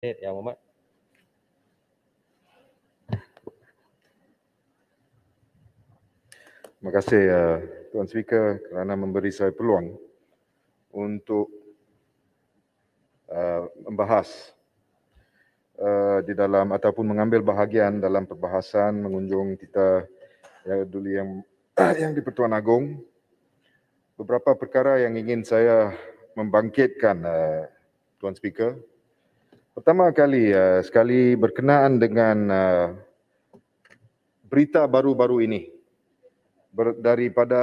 Said eh, ya Muhammad. Terima kasih eh, Tuan Speaker kerana memberi saya peluang untuk eh, membahas di dalam ataupun mengambil bahagian dalam perbahasan mengunjung kita ya duli yang yang di Pertuan Agong beberapa perkara yang ingin saya membangkitkan uh, Tuan Speaker Pertama kali uh, sekali berkenaan dengan uh, berita baru-baru ini Ber, daripada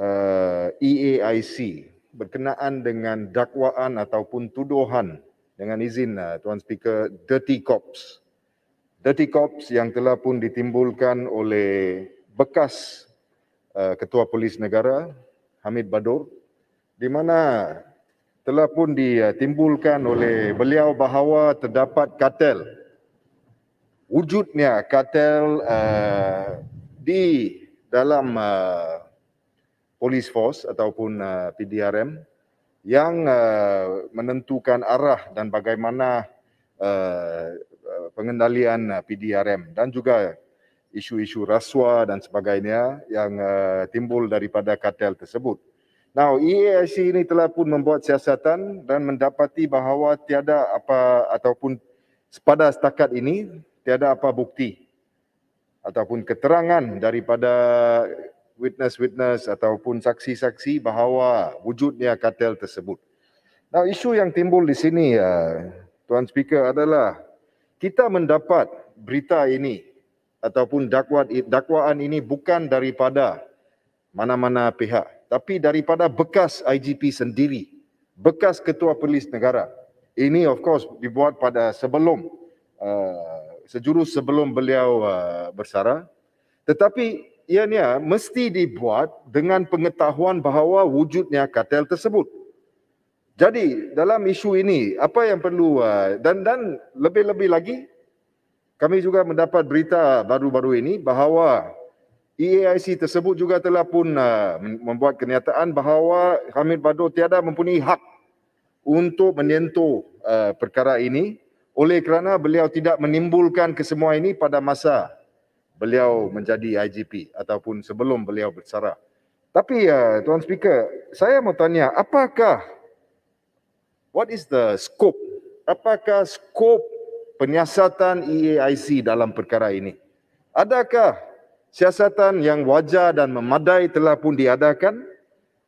uh, eh, EAIC berkenaan dengan dakwaan ataupun tuduhan dengan izin uh, Tuan Speaker Dirty Cops. Dirty Cops yang telah pun ditimbulkan oleh bekas uh, Ketua Polis Negara Hamid Badur di mana telah pun ditimbulkan oleh beliau bahawa terdapat kartel wujudnya kartel uh, eh, di dalam uh, police force ataupun uh, eh, PDRM yang uh, menentukan arah dan bagaimana uh, pengendalian uh, PDRM dan juga isu-isu rasuah dan sebagainya yang uh, timbul daripada kartel tersebut. Now, EAIC ini telah pun membuat siasatan dan mendapati bahawa tiada apa ataupun pada setakat ini tiada apa bukti ataupun keterangan daripada witness-witness ataupun saksi-saksi bahawa wujudnya kartel tersebut. Now, isu yang timbul di sini uh, Tuan Speaker adalah kita mendapat berita ini ataupun dakwaan ini bukan daripada mana-mana pihak tapi daripada bekas IGP sendiri, bekas ketua polis negara. Ini of course dibuat pada sebelum uh, sejurus sebelum beliau uh, bersara. Tetapi ianya mesti dibuat dengan pengetahuan bahawa wujudnya kartel tersebut. Jadi dalam isu ini apa yang perlu uh, dan dan lebih-lebih lagi kami juga mendapat berita baru-baru ini bahawa EAIC tersebut juga telah pun uh, membuat kenyataan bahawa Hamid Badur tiada mempunyai hak untuk menyentuh uh, perkara ini oleh kerana beliau tidak menimbulkan kesemua ini pada masa beliau menjadi IGP ataupun sebelum beliau bersara. Tapi ya uh, tuan speaker, saya mau tanya apakah what is the scope? Apakah scope penyiasatan EAIC dalam perkara ini? Adakah siasatan yang wajar dan memadai telah pun diadakan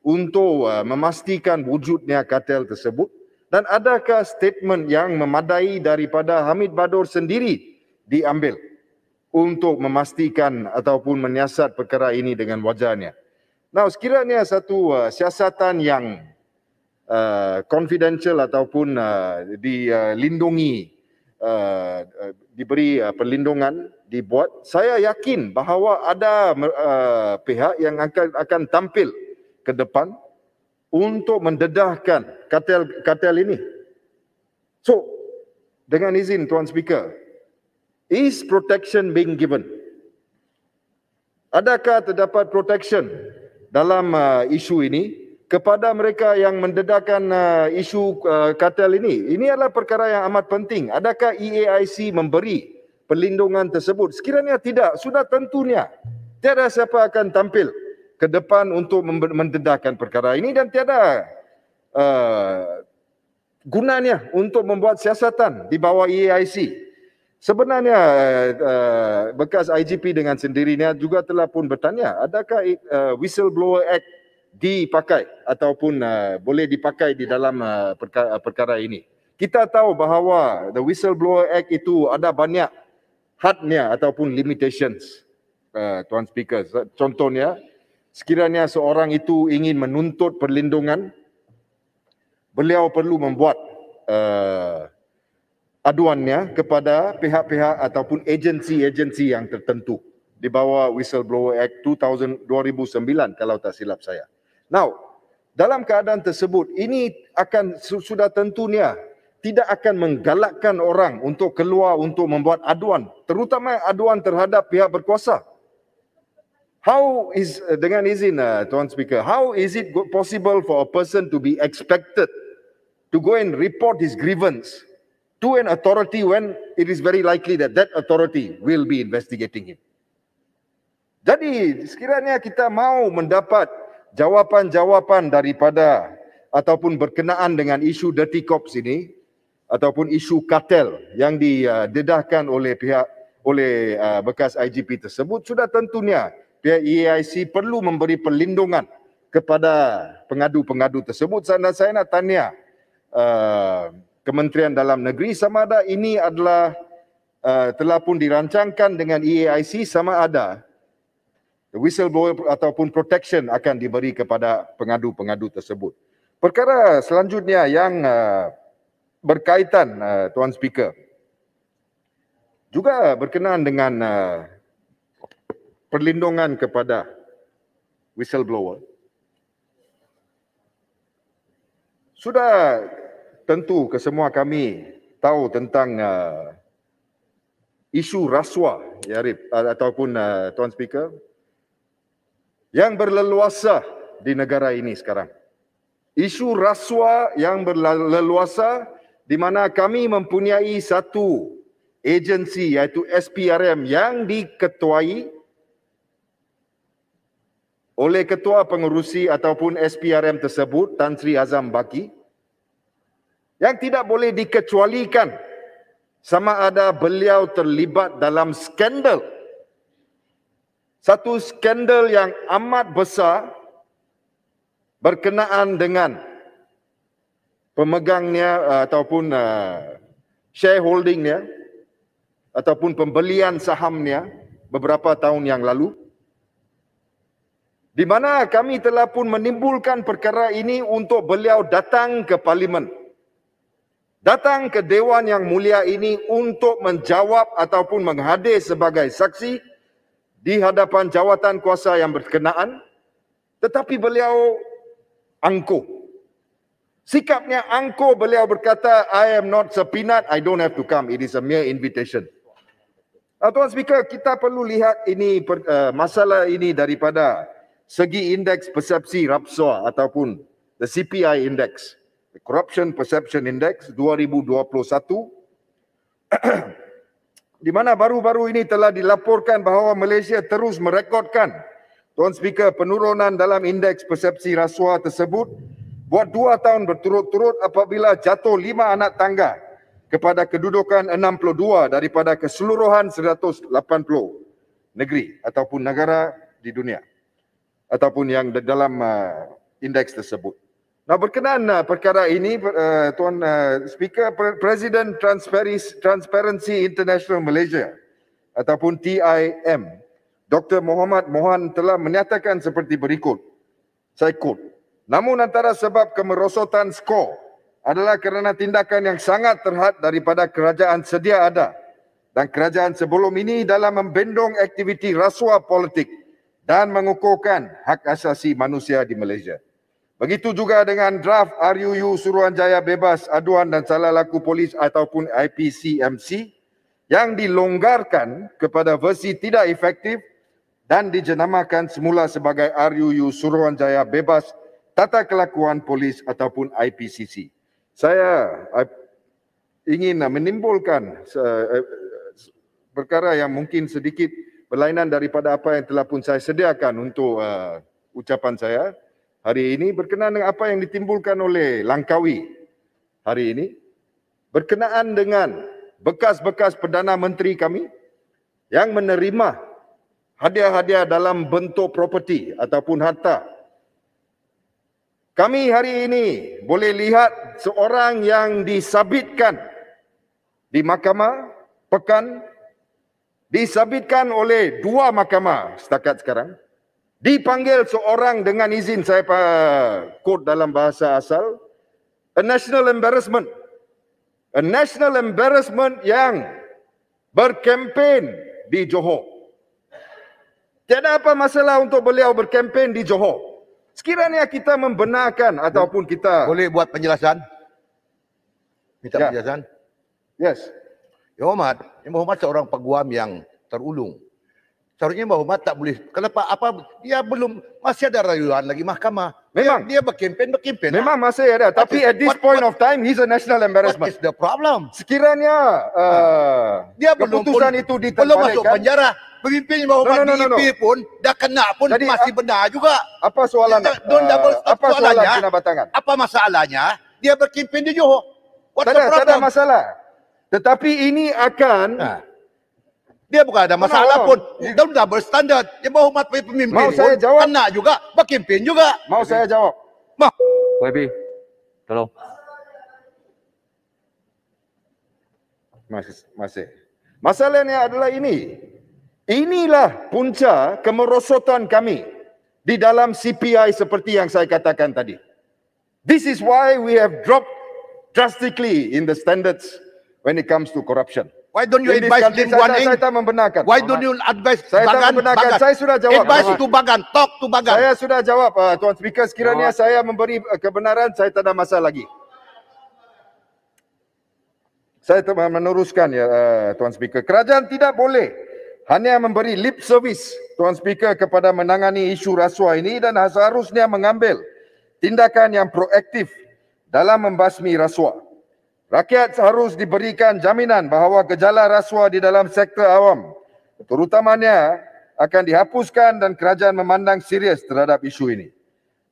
untuk uh, memastikan wujudnya kartel tersebut dan adakah statement yang memadai daripada Hamid Badur sendiri diambil untuk memastikan ataupun menyiasat perkara ini dengan wajarnya. Now sekiranya satu uh, siasatan yang uh, confidential ataupun uh, dilindungi uh, Uh, uh, diberi uh, perlindungan dibuat saya yakin bahawa ada uh, pihak yang akan akan tampil ke depan untuk mendedahkan kartel kartel ini so dengan izin tuan speaker is protection being given adakah terdapat protection dalam uh, isu ini kepada mereka yang mendedahkan uh, isu uh, kartel ini. Ini adalah perkara yang amat penting. Adakah EAIC memberi perlindungan tersebut? Sekiranya tidak, sudah tentunya tiada siapa akan tampil ke depan untuk mendedahkan perkara ini dan tiada uh, gunanya untuk membuat siasatan di bawah EAIC. Sebenarnya uh, uh bekas IGP dengan sendirinya juga telah pun bertanya adakah uh, whistleblower act dipakai ataupun uh, boleh dipakai di dalam uh, perka- uh, perkara ini. Kita tahu bahawa the whistleblower act itu ada banyak hadnya ataupun limitations uh, tuan speaker. Contohnya sekiranya seorang itu ingin menuntut perlindungan beliau perlu membuat uh, aduannya kepada pihak-pihak ataupun agensi-agensi yang tertentu di bawah whistleblower act 2000 2009 kalau tak silap saya. Now, dalam keadaan tersebut, ini akan sudah tentunya lah. tidak akan menggalakkan orang untuk keluar untuk membuat aduan, terutama aduan terhadap pihak berkuasa. How is eh, dengan izin uh, tuan speaker, how is it possible for a person to be expected to go and report his grievance to an authority when it is very likely that that authority will be investigating him? Jadi sekiranya kita mau mendapat jawapan-jawapan daripada ataupun berkenaan dengan isu dirty cops ini ataupun isu kartel yang didedahkan oleh pihak oleh uh, bekas IGP tersebut sudah tentunya pihak EIC perlu memberi perlindungan kepada pengadu-pengadu tersebut dan saya nak tanya uh, Kementerian Dalam Negeri sama ada ini adalah uh, telah pun dirancangkan dengan EIC sama ada whistleblower ataupun protection akan diberi kepada pengadu-pengadu tersebut. Perkara selanjutnya yang uh, berkaitan uh, tuan speaker juga berkenaan dengan uh, perlindungan kepada whistleblower. Sudah tentu kesemua kami tahu tentang uh, isu rasuah ya Rip, uh, ataupun uh, tuan speaker yang berleluasa di negara ini sekarang. Isu rasuah yang berleluasa di mana kami mempunyai satu agensi iaitu SPRM yang diketuai oleh ketua pengurusi ataupun SPRM tersebut Tan Sri Azam Baki yang tidak boleh dikecualikan sama ada beliau terlibat dalam skandal satu skandal yang amat besar berkenaan dengan pemegangnya uh, ataupun uh, shareholdingnya ataupun pembelian sahamnya beberapa tahun yang lalu di mana kami telah pun menimbulkan perkara ini untuk beliau datang ke parlimen datang ke dewan yang mulia ini untuk menjawab ataupun menghadir sebagai saksi di hadapan jawatan kuasa yang berkenaan tetapi beliau angkuh sikapnya angkuh beliau berkata i am not a peanut i don't have to come it is a mere invitation uh, tuan speaker kita perlu lihat ini uh, masalah ini daripada segi indeks persepsi rapsa ataupun the cpi index the corruption perception index 2021 di mana baru-baru ini telah dilaporkan bahawa Malaysia terus merekodkan Tuan Speaker penurunan dalam indeks persepsi rasuah tersebut buat dua tahun berturut-turut apabila jatuh lima anak tangga kepada kedudukan 62 daripada keseluruhan 180 negeri ataupun negara di dunia ataupun yang dalam uh, indeks tersebut. Nah berkenaan uh, perkara ini uh, Tuan uh, Speaker Presiden Transparency International Malaysia ataupun TIM Dr. Muhammad Mohan telah menyatakan seperti berikut. Saya quote. Namun antara sebab kemerosotan skor adalah kerana tindakan yang sangat terhad daripada kerajaan sedia ada dan kerajaan sebelum ini dalam membendung aktiviti rasuah politik dan mengukuhkan hak asasi manusia di Malaysia. Begitu juga dengan draft RUU Suruhanjaya Bebas Aduan dan Salah Laku Polis ataupun IPCMC yang dilonggarkan kepada versi tidak efektif dan dijenamakan semula sebagai RUU Suruhanjaya Bebas Tata Kelakuan Polis ataupun IPCC. Saya ingin menimbulkan eh, perkara yang mungkin sedikit berlainan daripada apa yang telah pun saya sediakan untuk eh, ucapan saya hari ini berkenaan dengan apa yang ditimbulkan oleh Langkawi hari ini berkenaan dengan bekas-bekas perdana menteri kami yang menerima hadiah-hadiah dalam bentuk properti ataupun harta kami hari ini boleh lihat seorang yang disabitkan di mahkamah pekan disabitkan oleh dua mahkamah setakat sekarang dipanggil seorang dengan izin saya pak quote dalam bahasa asal a national embarrassment a national embarrassment yang berkempen di Johor tiada apa masalah untuk beliau berkempen di Johor sekiranya kita membenarkan ataupun kita boleh buat penjelasan minta ya. penjelasan yes Muhammad. Ya, Muhammad seorang peguam yang terulung Seharusnya Muhammad tak boleh. Kenapa? Apa? Dia belum masih ada rayuan lagi mahkamah. Memang. Dia, dia berkempen berkempen. Memang masih ada. Tapi, Tapi at this what, point what, of time, he's a national embarrassment. What is the problem? Sekiranya ha. uh, dia belum keputusan itu itu belum masuk penjara. Pemimpin Muhammad no, no, no, no, no. pun dah kena pun Jadi, masih benar juga. Apa soalan? Dia, uh, double, apa soalannya? soalannya apa masalahnya? Dia berkempen di Johor. What's tak ada masalah. Tetapi ini akan ha. Dia bukan ada masalah pun. Dia sudah berstandar. Dia berhormat bagi pemimpin. Mau saya jawab. Anak juga. Berkimpin juga. Mau saya jawab. Mau. YB. Tolong. Masih. Masih. Masalahnya adalah ini. Inilah punca kemerosotan kami di dalam CPI seperti yang saya katakan tadi. This is why we have dropped drastically in the standards when it comes to corruption. Why don't you advise Lim Guan Eng? Saya tak Why don't you advise saya Bagan? Saya Bagan. Saya sudah jawab. Advise Tuan. to Bagan. Talk to Bagan. Saya sudah jawab, uh, Tuan Speaker. Sekiranya Tuan. saya memberi uh, kebenaran, saya tak ada masalah lagi. Saya meneruskan ya, uh, Tuan Speaker. Kerajaan tidak boleh hanya memberi lip service, Tuan Speaker, kepada menangani isu rasuah ini dan seharusnya mengambil tindakan yang proaktif dalam membasmi rasuah. Rakyat harus diberikan jaminan bahawa gejala rasuah di dalam sektor awam terutamanya akan dihapuskan dan kerajaan memandang serius terhadap isu ini.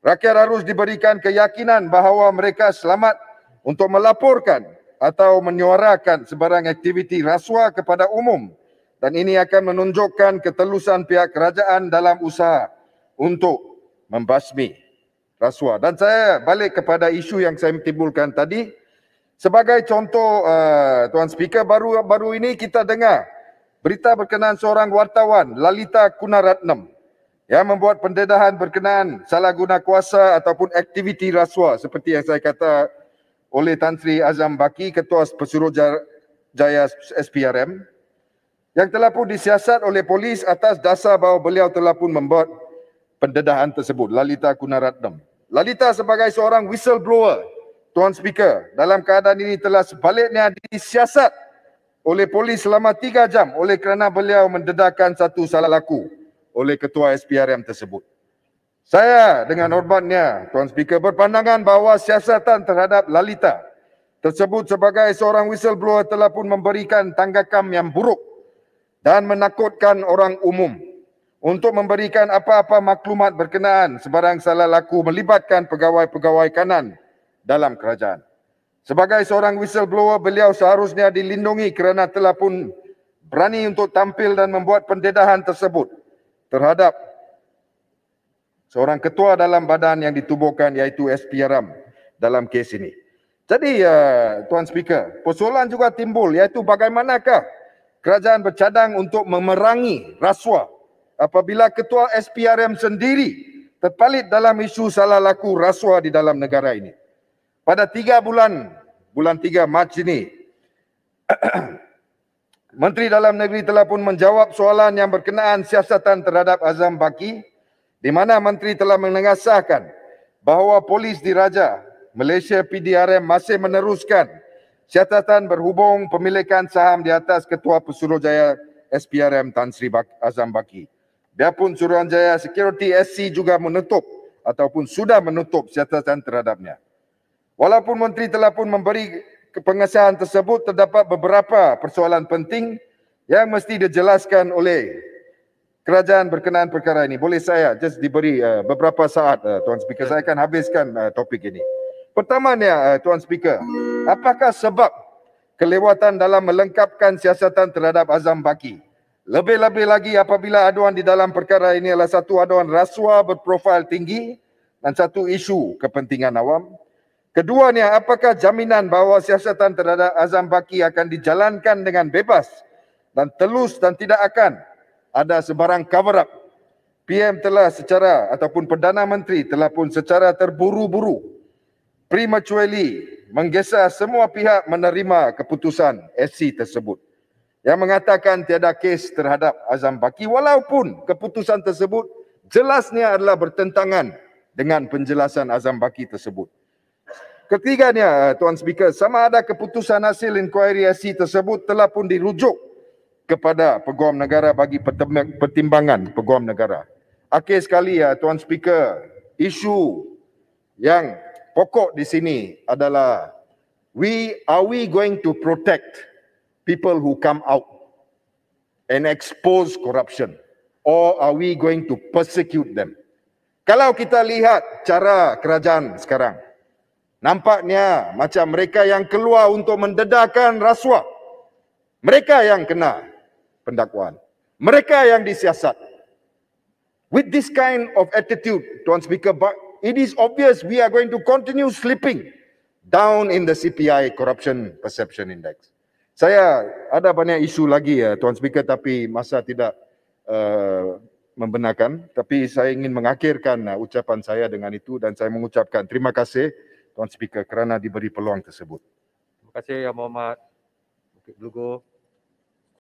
Rakyat harus diberikan keyakinan bahawa mereka selamat untuk melaporkan atau menyuarakan sebarang aktiviti rasuah kepada umum dan ini akan menunjukkan ketelusan pihak kerajaan dalam usaha untuk membasmi rasuah. Dan saya balik kepada isu yang saya timbulkan tadi. Sebagai contoh uh, Tuan Speaker baru-baru ini kita dengar berita berkenaan seorang wartawan Lalita Kunaratnam yang membuat pendedahan berkenaan salah guna kuasa ataupun aktiviti rasuah seperti yang saya kata oleh Tan Sri Azam Baki Ketua Pesuruh Jaya SPRM yang telah pun disiasat oleh polis atas dasar bahawa beliau telah pun membuat pendedahan tersebut Lalita Kunaratnam. Lalita sebagai seorang whistleblower Tuan Speaker, dalam keadaan ini telah sebaliknya disiasat oleh polis selama tiga jam oleh kerana beliau mendedahkan satu salah laku oleh ketua SPRM tersebut. Saya dengan hormatnya Tuan Speaker berpandangan bahawa siasatan terhadap Lalita tersebut sebagai seorang whistleblower telah pun memberikan tanggakam yang buruk dan menakutkan orang umum untuk memberikan apa-apa maklumat berkenaan sebarang salah laku melibatkan pegawai-pegawai kanan dalam kerajaan. Sebagai seorang whistleblower, beliau seharusnya dilindungi kerana telah pun berani untuk tampil dan membuat pendedahan tersebut terhadap seorang ketua dalam badan yang ditubuhkan iaitu SPRM dalam kes ini. Jadi uh, Tuan Speaker, persoalan juga timbul iaitu bagaimanakah kerajaan bercadang untuk memerangi rasuah apabila ketua SPRM sendiri terpalit dalam isu salah laku rasuah di dalam negara ini pada tiga bulan bulan tiga Mac ini Menteri Dalam Negeri telah pun menjawab soalan yang berkenaan siasatan terhadap Azam Baki di mana Menteri telah mengesahkan bahawa polis diraja Malaysia PDRM masih meneruskan siasatan berhubung pemilikan saham di atas Ketua Pesuruhjaya SPRM Tan Sri Azam Baki. pun Suruhanjaya Security SC juga menutup ataupun sudah menutup siasatan terhadapnya. Walaupun menteri telah pun memberi pengesahan tersebut terdapat beberapa persoalan penting yang mesti dijelaskan oleh kerajaan berkenaan perkara ini. Boleh saya just diberi uh, beberapa saat uh, tuan speaker ya. saya akan habiskan uh, topik ini. Pertamanya uh, tuan speaker, apakah sebab kelewatan dalam melengkapkan siasatan terhadap Azam Baki? Lebih-lebih lagi apabila aduan di dalam perkara ini adalah satu aduan rasuah berprofil tinggi dan satu isu kepentingan awam. Kedua, ni apakah jaminan bahawa siasatan terhadap Azam Baki akan dijalankan dengan bebas dan telus dan tidak akan ada sebarang cover-up? PM telah secara ataupun Perdana Menteri telah pun secara terburu-buru prematurely menggesa semua pihak menerima keputusan SC tersebut yang mengatakan tiada kes terhadap Azam Baki walaupun keputusan tersebut jelasnya adalah bertentangan dengan penjelasan Azam Baki tersebut. Ketiganya, eh, Tuan Speaker, sama ada keputusan hasil inquiry SC e tersebut telah pun dirujuk kepada Peguam Negara bagi pertimbangan Peguam Negara. Akhir sekali ya Tuan Speaker, isu yang pokok di sini adalah we are we going to protect people who come out and expose corruption or are we going to persecute them? Kalau kita lihat cara kerajaan sekarang, Nampaknya macam mereka yang keluar untuk mendedahkan rasuah. Mereka yang kena pendakwaan. Mereka yang disiasat. With this kind of attitude, Tuan Speaker, but it is obvious we are going to continue slipping down in the CPI Corruption Perception Index. Saya ada banyak isu lagi ya Tuan Speaker tapi masa tidak uh, membenarkan. Tapi saya ingin mengakhirkan uh, ucapan saya dengan itu dan saya mengucapkan terima kasih. Tuan Speaker kerana diberi peluang tersebut. Terima kasih Yang Mohamad Bukit Belugur.